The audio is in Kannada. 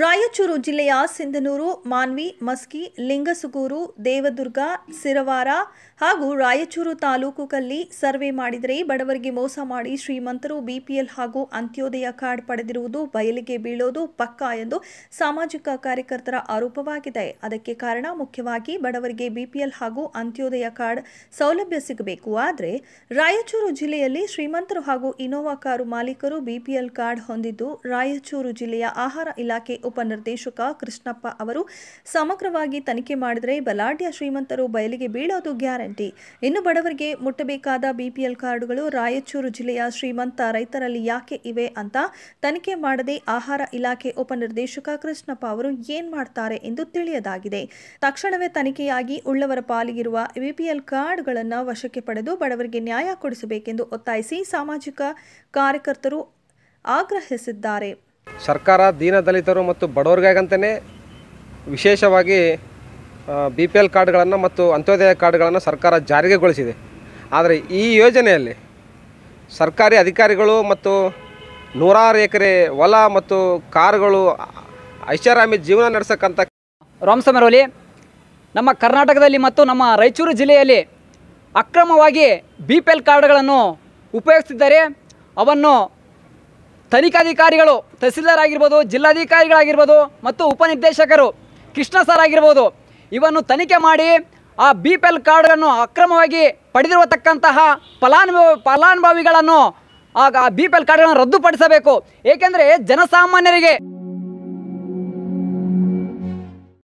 ರಾಯಚೂರು ಜಿಲ್ಲೆಯ ಸಿಂಧನೂರು ಮಾನ್ವಿ ಮಸ್ಕಿ ಲಿಂಗಸುಗೂರು ದೇವದುರ್ಗ ಸಿರವಾರ ಹಾಗೂ ರಾಯಚೂರು ತಾಲೂಕುಗಳಲ್ಲಿ ಸರ್ವೆ ಮಾಡಿದರೆ ಬಡವರಿಗೆ ಮೋಸ ಮಾಡಿ ಶ್ರೀಮಂತರು ಬಿಪಿಎಲ್ ಹಾಗೂ ಅಂತ್ಯೋದಯ ಕಾರ್ಡ್ ಪಡೆದಿರುವುದು ಬಯಲಿಗೆ ಬೀಳೋದು ಪಕ್ಕಾ ಎಂದು ಸಾಮಾಜಿಕ ಕಾರ್ಯಕರ್ತರ ಆರೋಪವಾಗಿದೆ ಅದಕ್ಕೆ ಕಾರಣ ಮುಖ್ಯವಾಗಿ ಬಡವರಿಗೆ ಬಿಪಿಎಲ್ ಹಾಗೂ ಅಂತ್ಯೋದಯ ಕಾರ್ಡ್ ಸೌಲಭ್ಯ ಸಿಗಬೇಕು ಆದರೆ ರಾಯಚೂರು ಜಿಲ್ಲೆಯಲ್ಲಿ ಶ್ರೀಮಂತರು ಹಾಗೂ ಇನೋವಾ ಕಾರು ಮಾಲೀಕರು ಬಿಪಿಎಲ್ ಕಾರ್ಡ್ ಹೊಂದಿದ್ದು ರಾಯಚೂರು ಜಿಲ್ಲೆಯ ಆಹಾರ ಇಲಾಖೆ ಉಪನಿರ್ದೇಶಕ ಕೃಷ್ಣಪ್ಪ ಅವರು ಸಮಗ್ರವಾಗಿ ತನಿಖೆ ಮಾಡಿದರೆ ಬಲಾಢ್ಯ ಶ್ರೀಮಂತರು ಬಯಲಿಗೆ ಬೀಳೋದು ಗ್ಯಾರಂಟಿ ಇನ್ನು ಬಡವರಿಗೆ ಮುಟ್ಟಬೇಕಾದ ಬಿಪಿಎಲ್ ಕಾರ್ಡುಗಳು ರಾಯಚೂರು ಜಿಲ್ಲೆಯ ಶ್ರೀಮಂತ ರೈತರಲ್ಲಿ ಯಾಕೆ ಇವೆ ಅಂತ ತನಿಖೆ ಮಾಡದೆ ಆಹಾರ ಇಲಾಖೆ ಉಪನಿರ್ದೇಶಕ ಕೃಷ್ಣಪ್ಪ ಅವರು ಏನ್ ಮಾಡ್ತಾರೆ ಎಂದು ತಿಳಿಯದಾಗಿದೆ ತಕ್ಷಣವೇ ತನಿಖೆಯಾಗಿ ಉಳ್ಳವರ ಪಾಲಿಗಿರುವ ಬಿಪಿಎಲ್ ಕಾರ್ಡ್ಗಳನ್ನು ವಶಕ್ಕೆ ಪಡೆದು ಬಡವರಿಗೆ ನ್ಯಾಯ ಕೊಡಿಸಬೇಕೆಂದು ಒತ್ತಾಯಿಸಿ ಸಾಮಾಜಿಕ ಕಾರ್ಯಕರ್ತರು ಆಗ್ರಹಿಸಿದ್ದಾರೆ ಸರ್ಕಾರ ದೀನ ದಲಿತರು ಮತ್ತು ಬಡವರಿಗಾಗಂತಲೇ ವಿಶೇಷವಾಗಿ ಬಿ ಪಿ ಎಲ್ ಕಾರ್ಡ್ಗಳನ್ನು ಮತ್ತು ಅಂತ್ಯೋದಯ ಕಾರ್ಡ್ಗಳನ್ನು ಸರ್ಕಾರ ಜಾರಿಗೆಗೊಳಿಸಿದೆ ಆದರೆ ಈ ಯೋಜನೆಯಲ್ಲಿ ಸರ್ಕಾರಿ ಅಧಿಕಾರಿಗಳು ಮತ್ತು ನೂರಾರು ಎಕರೆ ಹೊಲ ಮತ್ತು ಕಾರುಗಳು ಐಷಾರಾಮಿ ಜೀವನ ನಡೆಸಕ್ಕಂಥ ರಾಮಸಮರವಲ್ಲಿ ನಮ್ಮ ಕರ್ನಾಟಕದಲ್ಲಿ ಮತ್ತು ನಮ್ಮ ರಾಯಚೂರು ಜಿಲ್ಲೆಯಲ್ಲಿ ಅಕ್ರಮವಾಗಿ ಬಿ ಪಿ ಎಲ್ ಕಾರ್ಡ್ಗಳನ್ನು ಉಪಯೋಗಿಸ್ತಿದ್ದಾರೆ ಅವನ್ನು ತನಿಖಾಧಿಕಾರಿಗಳು ತಹಸೀಲ್ದಾರ್ ಆಗಿರ್ಬೋದು ಜಿಲ್ಲಾಧಿಕಾರಿಗಳಾಗಿರ್ಬೋದು ಮತ್ತು ಉಪನಿರ್ದೇಶಕರು ಕೃಷ್ಣ ಸರ್ ಆಗಿರ್ಬೋದು ಇವನ್ನು ತನಿಖೆ ಮಾಡಿ ಆ ಬಿ ಪಿ ಎಲ್ ಕಾರ್ಡ್ಗಳನ್ನು ಅಕ್ರಮವಾಗಿ ಪಡೆದಿರತಕ್ಕಂತಹ ಫಲಾನುಭವಿ ಫಲಾನುಭವಿಗಳನ್ನು ಆ ಬಿ ಪಿ ಎಲ್ ಕಾರ್ಡ್ಗಳನ್ನು ರದ್ದುಪಡಿಸಬೇಕು ಏಕೆಂದರೆ ಜನಸಾಮಾನ್ಯರಿಗೆ